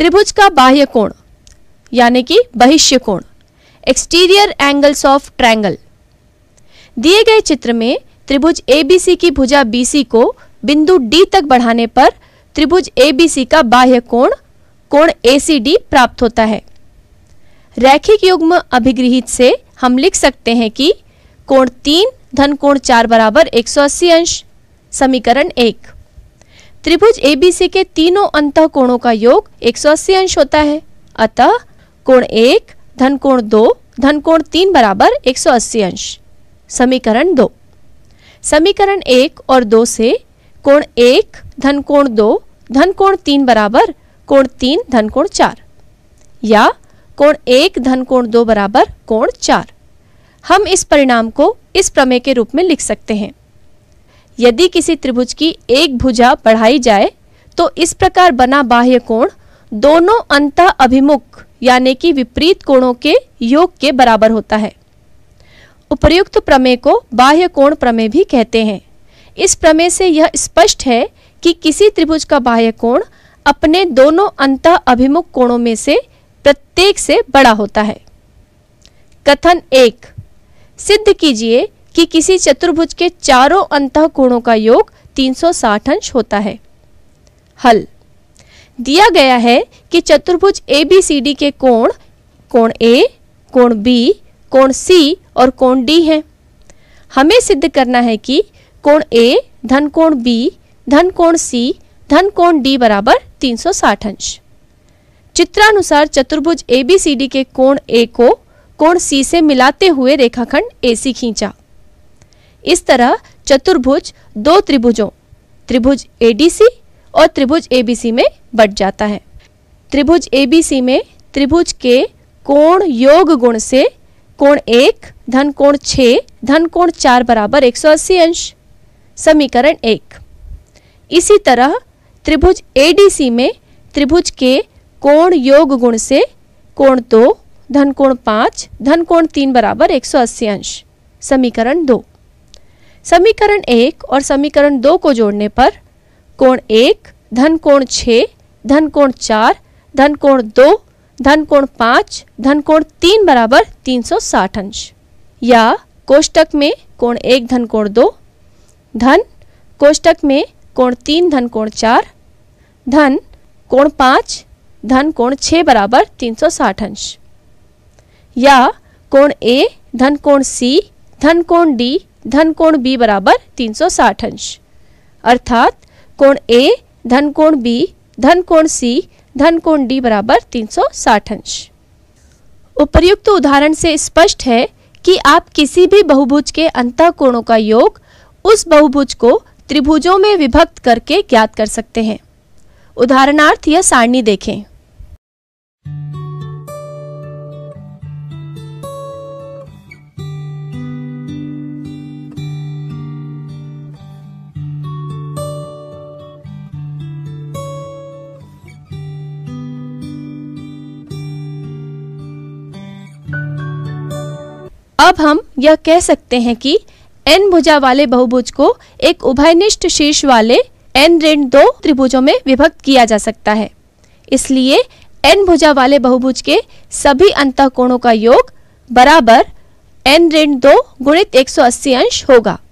त्रिभुज का बाह्य कोण यानी कि बहिष्य कोण एक्सटीरियर एंगल्स ऑफ ट्रैंगल दिए गए चित्र में त्रिभुज एबीसी की भुजा बीसी को बिंदु डी तक बढ़ाने पर त्रिभुज एबीसी का बाह्य कोण कोण एसीडी प्राप्त होता है रैखिक युग्म अभिग्रहित से हम लिख सकते हैं कि कोण तीन धन कोण चार बराबर एक अंश समीकरण एक त्रिभुज एबीसी के तीनों अंत कोणों का योग 180 अंश होता है अतः कोण एक धन कोण दो धन कोण तीन बराबर 180 अंश समीकरण दो समीकरण एक और दो से कोण एक धन कोण दो धन कोण तीन बराबर कोण तीन धन कोण चार या कोण एक धन कोण दो बराबर कोण चार हम इस परिणाम को इस प्रमेय के रूप में लिख सकते हैं यदि किसी त्रिभुज की एक भुजा बढ़ाई जाए तो इस प्रकार बना बाह्य कोण दोनों अंत अभिमुख यानी कि विपरीत कोणों के योग के बराबर होता है उपर्युक्त प्रमेय को बाह्य कोण प्रमेय भी कहते हैं इस प्रमेय से यह स्पष्ट है कि किसी त्रिभुज का बाह्य कोण अपने दोनों अंत अभिमुख कोणों में से प्रत्येक से बड़ा होता है कथन एक सिद्ध कीजिए कि किसी चतुर्भुज के चारों अंत कोणों का योग 360 अंश होता है हल दिया गया है कि चतुर्भुज ए बी सी डी के कोण कोण ए कोण बी कोण सी और कोण डी हैं हमें सिद्ध करना है कि कोण ए धन कोण बी धन कोण सी धन कोण डी बराबर 360 अंश चित्रानुसार चतुर्भुज ए बी सी डी के कोण ए को कोण सी से मिलाते हुए रेखाखंड ए सी खींचा इस तरह चतुर्भुज दो त्रिभुजों त्रिभुज एडीसी और त्रिभुज एबीसी में बट जाता है त्रिभुज एबीसी में त्रिभुज के कोण योग गुण से कोण एक धन कोण छ धन कोण चार बराबर एक सौ अस्सी अंश समीकरण एक इसी तरह त्रिभुज एडीसी में त्रिभुज के कोण योग गुण से कोण दो धन कोण पांच धन कोण तीन बराबर एक सौ अस्सी अंश समीकरण दो समीकरण एक और समीकरण दो को जोड़ने पर कोण एक धन कोण छ धन कोण चार धन कोण दो धन कोण पांच धन कोण तीन बराबर तीन सौ साठ अंश या कोष्टक में कोण एक धन कोण दो धन कोष्टक में कोण तीन धन कोण चार धन कोण पांच धन कोण छ बराबर तीन सौ साठ अंश या कोण ए धन कोण सी धन कोण डी धन कोण बी बराबर 360 अंश अर्थात कोण ए धन कोण बी धन कोण सी धन कोण डी बराबर 360 अंश उपर्युक्त उदाहरण से स्पष्ट है कि आप किसी भी बहुभुज के अंत कोणों का योग उस बहुभुज को त्रिभुजों में विभक्त करके ज्ञात कर सकते हैं उदाहरणार्थ यह सारणी देखें अब हम यह कह सकते हैं कि एन भुजा वाले बहुभुज को एक उभयनिष्ठ शीर्ष वाले एन ऋण दो त्रिभुजों में विभक्त किया जा सकता है इसलिए एन भुजा वाले बहुभुज के सभी अंत कोणों का योग बराबर एन ऋण दो गुणित एक अंश होगा